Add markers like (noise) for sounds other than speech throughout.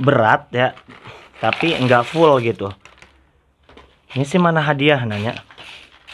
berat ya tapi enggak full gitu ini sih mana hadiah nanya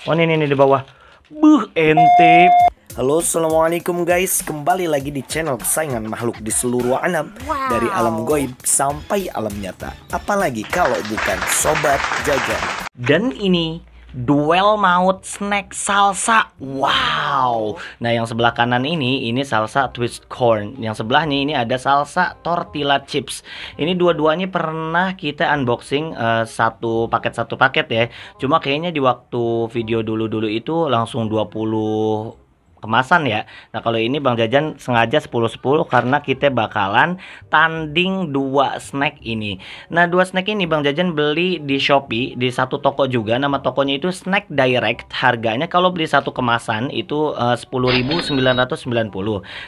oh ini ini di bawah buh ente Halo assalamualaikum guys kembali lagi di channel kesayangan makhluk di seluruh alam wow. dari alam goib sampai alam nyata apalagi kalau bukan sobat jaga dan ini duel maut snack salsa. Wow. Nah, yang sebelah kanan ini ini salsa twist corn. Yang sebelahnya ini ada salsa tortilla chips. Ini dua-duanya pernah kita unboxing uh, satu paket satu paket ya. Cuma kayaknya di waktu video dulu-dulu itu langsung 20 kemasan ya. Nah, kalau ini Bang Jajan sengaja 10-10 karena kita bakalan tanding dua snack ini. Nah, dua snack ini Bang Jajan beli di Shopee di satu toko juga. Nama tokonya itu Snack Direct. Harganya kalau beli satu kemasan itu eh, uh, 10.990.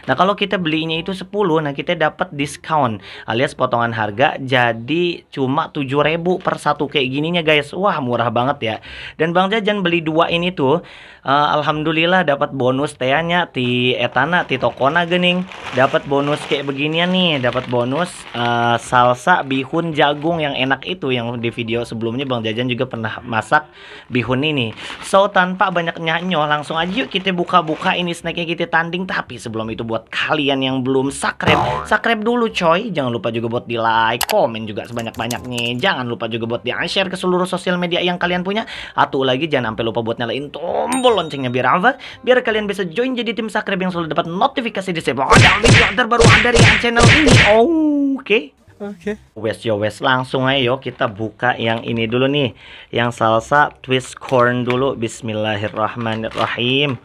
Nah, kalau kita belinya itu 10, nah kita dapat discount alias potongan harga jadi cuma 7.000 per satu kayak gininya guys. Wah, murah banget ya. Dan Bang Jajan beli dua ini tuh uh, alhamdulillah dapat bonus areanya di etana di tokona gening dapat bonus kayak beginian nih dapat bonus uh, salsa bihun jagung yang enak itu yang di video sebelumnya Bang Jajan juga pernah masak bihun ini so tanpa banyak nyanyo langsung aja yuk kita buka-buka ini snacknya kita tanding tapi sebelum itu buat kalian yang belum subscribe subscribe dulu coy jangan lupa juga buat di like komen juga sebanyak-banyaknya jangan lupa juga buat di share ke seluruh sosial media yang kalian punya atau lagi jangan sampai lupa buat nyalain tombol loncengnya biar apa biar kalian bisa join jadi tim subscribe yang selalu dapat notifikasi di sebuah ada video terbaru dari channel ini. Oke. Oke. Okay. Wes yo wes langsung ayo kita buka yang ini dulu nih. Yang salsa twist corn dulu. Bismillahirrahmanirrahim.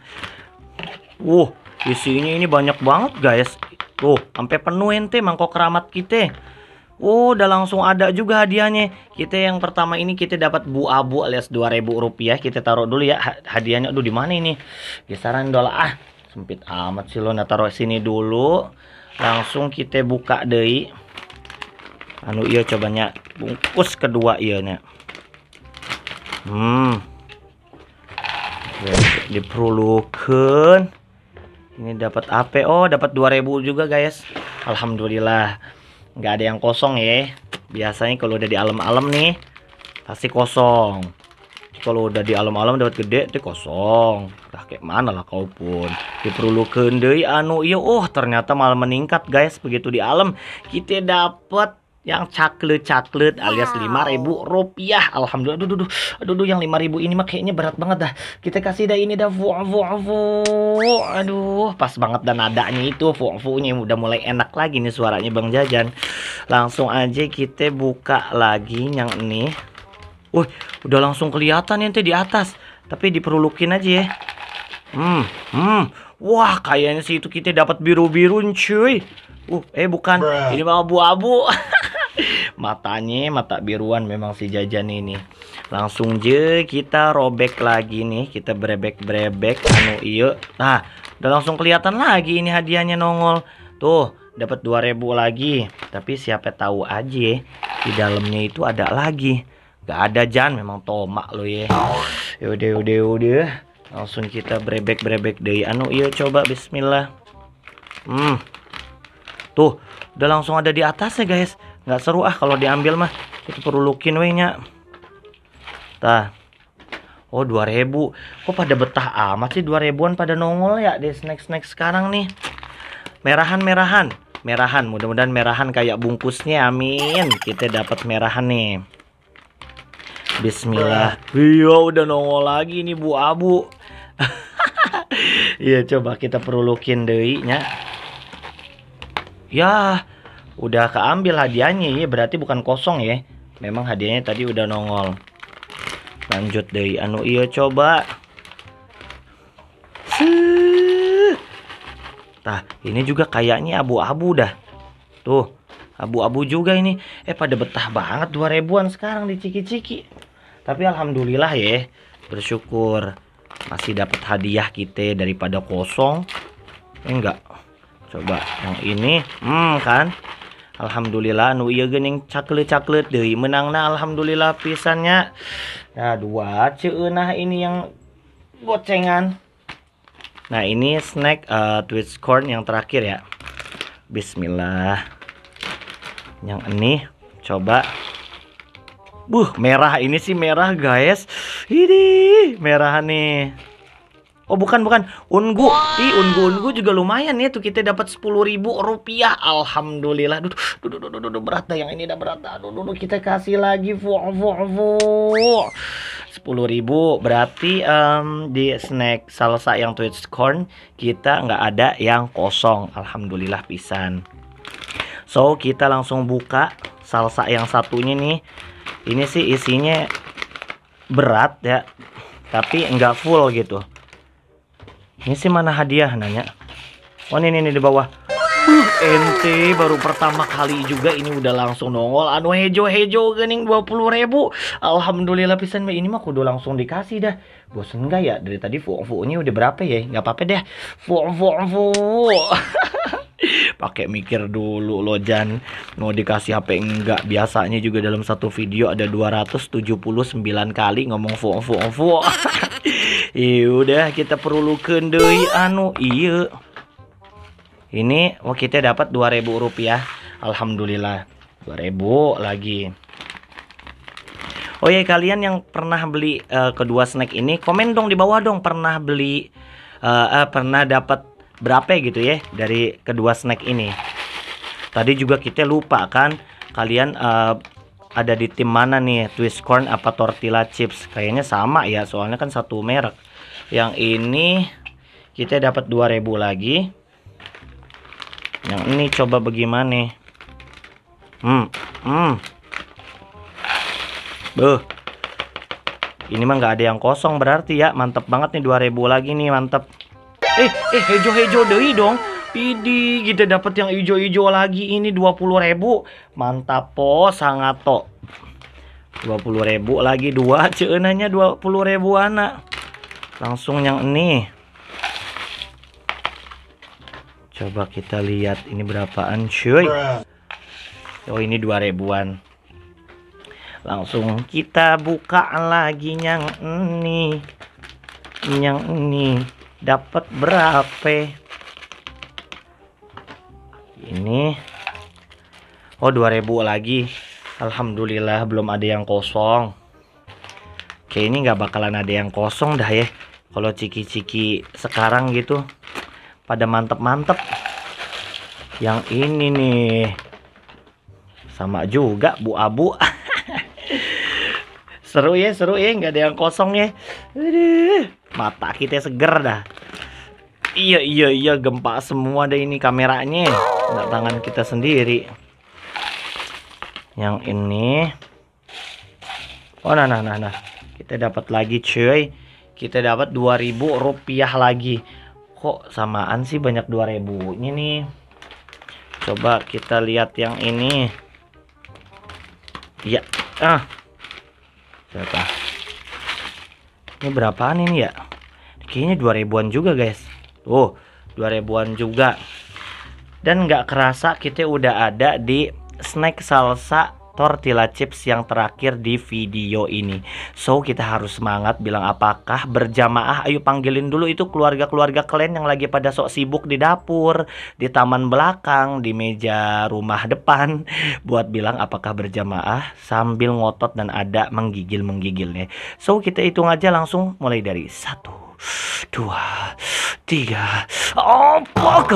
Uh, isinya ini banyak banget guys. Tuh, sampai penuh ente mangkok keramat kita. Oh, udah langsung ada juga hadiahnya. Kita yang pertama ini kita dapat bu abu alias dua ribu rupiah. Kita taruh dulu ya hadiahnya. Aduh, di mana ini? Kisaran dolar ah, sempit amat sih lo. Nah, taruh sini dulu. Langsung kita buka deh. Anu iya cobanya bungkus kedua iya nya. Hmm. Diperlukan. Ini dapat apa? Oh, dapat 2000 juga, guys. Alhamdulillah nggak ada yang kosong ya biasanya kalau udah di alam-alam nih pasti kosong kalau udah di alam-alam dapat gede tuh kosong tak kayak mana lah kau pun diperlukan deh anu iya oh ternyata malah meningkat guys begitu di alam kita dapat yang caklet-caklet alias lima ribu rupiah alhamdulillah aduh aduh aduh, aduh yang lima ribu ini mah kayaknya berat banget dah kita kasih dah ini dah vu vu vu aduh pas banget dan nadanya itu vu vu nya udah mulai enak lagi nih suaranya bang jajan langsung aja kita buka lagi yang ini wah udah langsung kelihatan ente di atas tapi diperlukin aja ya hmm hmm wah kayaknya sih itu kita dapat biru-biru cuy uh eh bukan Bruh. ini mah abu-abu (laughs) matanya mata biruan memang si jajan ini langsung je kita robek lagi nih kita brebek-brebek anu iyo nah udah langsung kelihatan lagi ini hadiahnya nongol tuh dapat 2000 lagi tapi siapa tahu aja di dalamnya itu ada lagi gak ada Jan memang tomak lo ya yaudah yaudah yaudah langsung kita brebek brebek deh anu iyo coba Bismillah hmm tuh udah langsung ada di atas ya guys nggak seru ah kalau diambil mah itu perlu lukin we nya tah oh 2000 kok pada betah amat sih 2000an pada nongol ya di snack-snack sekarang nih merahan-merahan merahan mudah-mudahan merahan kayak bungkusnya amin kita dapat merahan nih Bismillah Iya udah nongol lagi nih bu abu (laughs) Iya coba kita perulukin deh Ya, udah keambil hadiahnya ya berarti bukan kosong ya memang hadiahnya tadi udah nongol lanjut dari anu iya coba Nah, ini juga kayaknya abu-abu dah. Tuh, abu-abu juga ini. Eh, pada betah banget 2000-an sekarang di Ciki-Ciki. Tapi alhamdulillah ya, bersyukur masih dapat hadiah kita daripada kosong. Eh, enggak. Coba yang ini. Hmm, kan? Alhamdulillah nu iya gening caklet caklet deh menangna Alhamdulillah pisannya nah dua nah ini yang gocengan nah ini snack uh, twist corn yang terakhir ya Bismillah yang ini coba buh merah ini sih merah guys ini merah nih Oh bukan bukan ungu. Wow. Ih ungu ungu juga lumayan ya tuh kita dapat sepuluh ribu rupiah. Alhamdulillah. Duh, duh, duh, duh, duh, duh, berat dah yang ini dah berat dah. Duh, duh, duh, kita kasih lagi. fu, fu, fu. Sepuluh ribu berarti um, di snack salsa yang twist corn kita nggak ada yang kosong. Alhamdulillah pisan. So kita langsung buka salsa yang satunya nih. Ini sih isinya berat ya, tapi nggak full gitu ini sih mana hadiah nanya oh ini ini, ini di bawah Uh, ente baru pertama kali juga ini udah langsung nongol anu hejo-hejo gening 20 ribu Alhamdulillah pisan ini mah kudu langsung dikasih dah Bosen gak ya dari tadi fuong fuongnya udah berapa ya Gak apa-apa deh fuong fuong fuong (laughs) pakai mikir dulu lo Jan mau dikasih HP enggak biasanya juga dalam satu video ada 279 kali ngomong fuong fuong fuong (laughs) Iya udah kita perlukan Dei anu iya ini oh kita dapat 2000 rupiah Alhamdulillah dua ribu lagi Oh ya kalian yang pernah beli uh, kedua snack ini komen dong di bawah dong pernah beli uh, uh, pernah dapat berapa gitu ya dari kedua snack ini tadi juga kita lupa kan kalian uh, ada di tim mana nih twist corn apa tortilla chips kayaknya sama ya soalnya kan satu merek yang ini kita dapat 2000 lagi yang ini coba bagaimana hmm hmm Beuh. ini mah nggak ada yang kosong berarti ya Mantap banget nih 2000 lagi nih mantap. eh eh hejo-hejo deh dong Idi, kita dapat yang ijo-ijo lagi ini 20.000. Mantap po, sangat to. 20.000 lagi dua, ceunanya 20.000 anak langsung yang ini coba kita lihat ini berapaan cuy oh ini 2000an langsung kita buka lagi yang ini yang ini dapat berapa ini oh 2000 lagi Alhamdulillah belum ada yang kosong oke ini nggak bakalan ada yang kosong dah ya kalau ciki-ciki sekarang gitu pada mantep-mantep yang ini nih sama juga bu abu (laughs) seru ya seru ya nggak ada yang kosong ya Aduh, mata kita seger dah iya iya iya gempa semua deh ini kameranya nggak tangan kita sendiri yang ini oh nah nah nah nah kita dapat lagi cuy kita dapat 2000 rupiah lagi kok samaan sih banyak 2000 Ini nih coba kita lihat yang ini ya ah berapa ini berapaan ini ya kayaknya 2000an juga guys oh 2000an juga dan nggak kerasa kita udah ada di snack salsa tortilla chips yang terakhir di video ini So kita harus semangat bilang apakah berjamaah ayo panggilin dulu itu keluarga-keluarga kalian yang lagi pada sok sibuk di dapur, di taman belakang, di meja rumah depan buat bilang apakah berjamaah sambil ngotot dan ada menggigil-menggigilnya. So kita hitung aja langsung mulai dari satu dua, tiga, oh empat,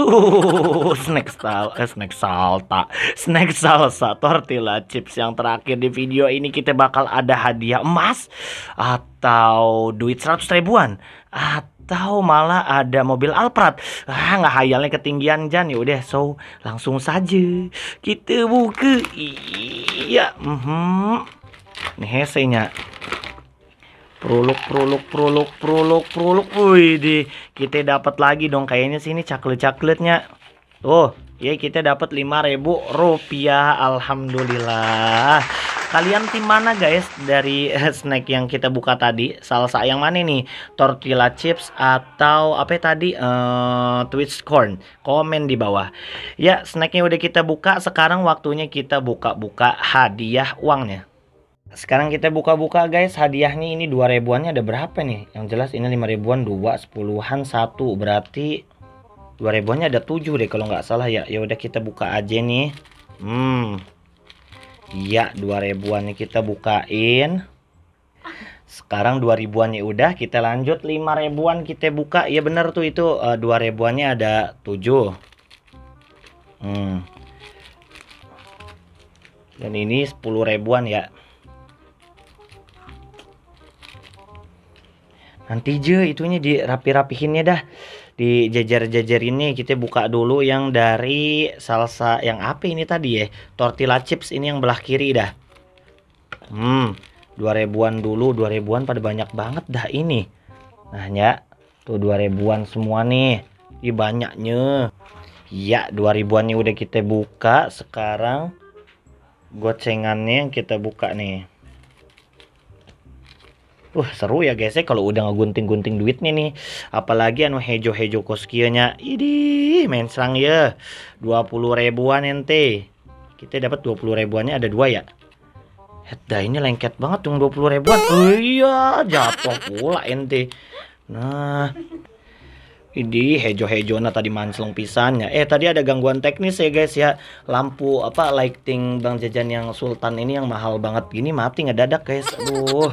uh, snack sal, eh, snack salta, snack salsa, tortilla chips yang terakhir di video ini kita bakal ada hadiah emas atau duit seratus ribuan atau malah ada mobil Alphard. Ah, nggak hayalnya ketinggian Jan. Ya udah so langsung saja kita buka. Iya, mm -hmm. nih hesenya. Prolog, prolog, prolog, prolog, prolog. Wih, di kita dapat lagi dong. Kayaknya sini caklet-cakletnya. Oh, ya kita dapat lima ribu rupiah. Alhamdulillah. Kalian tim mana guys dari (laughs) snack yang kita buka tadi? Salsa yang mana nih? Tortilla chips atau apa ya tadi? Uh, Twitch corn. Komen di bawah. Ya, snacknya udah kita buka. Sekarang waktunya kita buka-buka hadiah uangnya. Sekarang kita buka-buka guys hadiahnya ini 2 ribuannya ada berapa nih? Yang jelas ini 5 ribuan, 2, 10-an, 1 berarti 2 ribuannya ada 7 deh kalau nggak salah ya. Ya udah kita buka aja nih. Hmm. Iya, 2000-an kita bukain. Sekarang 2000-an ya udah, kita lanjut 5000-an kita buka. Iya benar tuh itu uh, eh, 2000-annya ada 7. Hmm. Dan ini 10000-an ya. Nanti je itunya dirapi-rapihinnya dah di jajar-jajar ini kita buka dulu yang dari salsa yang apa ini tadi ya tortilla chips ini yang belah kiri dah hmm 2000-an dulu 2000-an pada banyak banget dah ini nah ya tuh 2000-an semua nih ini banyaknya ya 2000-an ini udah kita buka sekarang gocengannya yang kita buka nih Wah seru ya guys ya kalau udah ngegunting-gunting duitnya nih Apalagi anu hejo-hejo ini main serang ya 20 ribuan ente Kita dapat 20 ribuannya ada dua ya Dah ini lengket banget dong 20 ribuan oh, Iya jatuh pula ente Nah di hejo-hejona tadi manslung pisannya. Eh tadi ada gangguan teknis ya guys ya. Lampu apa lighting Bang Jajan yang Sultan ini yang mahal banget gini mati ngedadak guys. Aduh.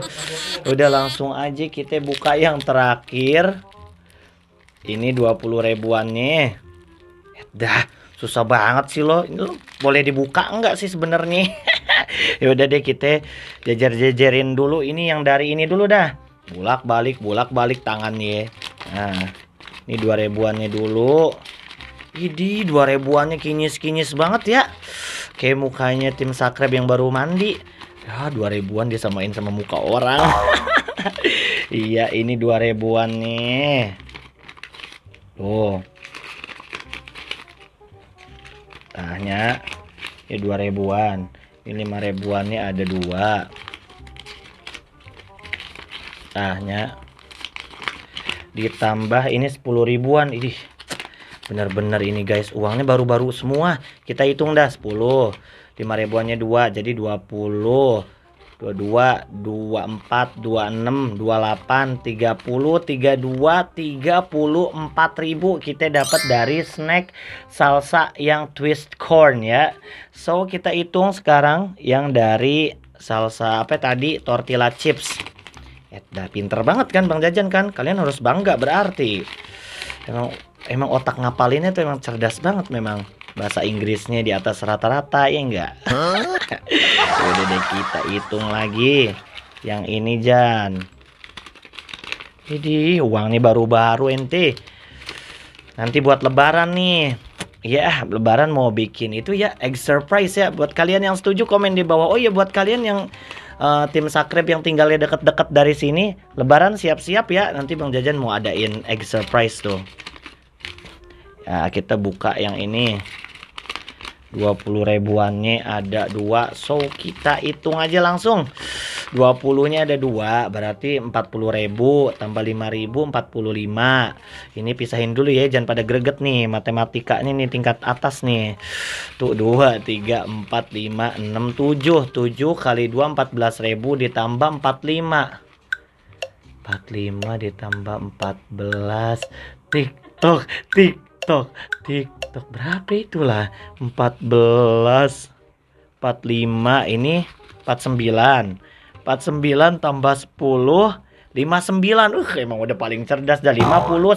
Udah langsung aja kita buka yang terakhir. Ini 20 nih Dah, susah banget sih lo. Ini lo boleh dibuka enggak sih sebenarnya? (laughs) ya udah deh kita jajar-jajarin dulu ini yang dari ini dulu dah. Bulak balik, bulak balik tangannya. Nah, ini 2000-annya dulu. Ini 2000-annya kinyis-kinyis banget ya. Kayak mukanya tim sakrab yang baru mandi. Ya 2000-an dia samain sama muka orang. (laughs) iya, ini 2000-an nih. Tuh. Tanya. Ya ini 2000-an. Ini 5000-annya ada dua. Tanya ditambah ini 10 ribuan ih bener-bener ini guys uangnya baru-baru semua kita hitung dah 10 5 ribuannya 2 jadi 20 22 24 26 28 30 32 34 ribu kita dapat dari snack salsa yang twist corn ya so kita hitung sekarang yang dari salsa apa tadi tortilla chips Edda ya, pinter banget kan Bang Jajan kan? Kalian harus bangga berarti. Emang emang otak ngapalinnya tuh emang cerdas banget memang. Bahasa Inggrisnya di atas rata-rata ya enggak? Udah deh kita hitung lagi. Yang ini Jan. Jadi uang nih baru-baru ente. Nanti buat lebaran nih. Ya, lebaran mau bikin itu ya egg surprise ya buat kalian yang setuju komen di bawah. Oh ya buat kalian yang uh, tim Sakrep yang tinggalnya deket-deket dari sini Lebaran siap-siap ya nanti Bang Jajan mau adain egg surprise tuh Ya kita buka yang ini 20 ribuannya ada dua so kita hitung aja langsung 20 nya ada dua berarti 40 ribu tambah 5 ribu 45 ini pisahin dulu ya jangan pada greget nih matematikanya nih tingkat atas nih tuh 2 3 4 5 6 7 7 kali 2 14 ribu ditambah 45 45 ditambah 14 tiktok tiktok tiktok stok berapa itulah 14 45 ini 49 49 tambah 10 59 uh emang udah paling cerdas dah 59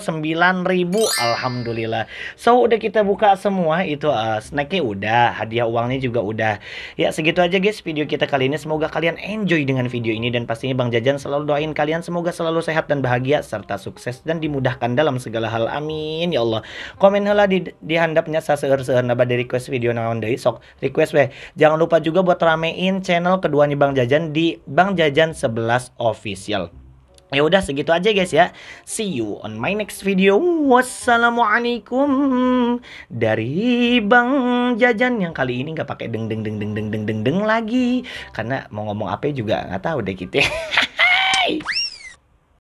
ribu alhamdulillah so udah kita buka semua itu uh, snacknya udah hadiah uangnya juga udah ya segitu aja guys video kita kali ini semoga kalian enjoy dengan video ini dan pastinya Bang Jajan selalu doain kalian semoga selalu sehat dan bahagia serta sukses dan dimudahkan dalam segala hal amin ya Allah komen hela di, di handapnya saseur-seur nambah di request video naon deui sok request weh jangan lupa juga buat ramein channel keduanya Bang Jajan di Bang Jajan 11 official Ya udah segitu aja guys ya. See you on my next video. Wassalamualaikum dari Bang Jajan yang kali ini nggak pakai deng deng deng deng deng deng deng deng lagi karena mau ngomong apa juga nggak tahu deh kita. Ya. Gitu. (laughs)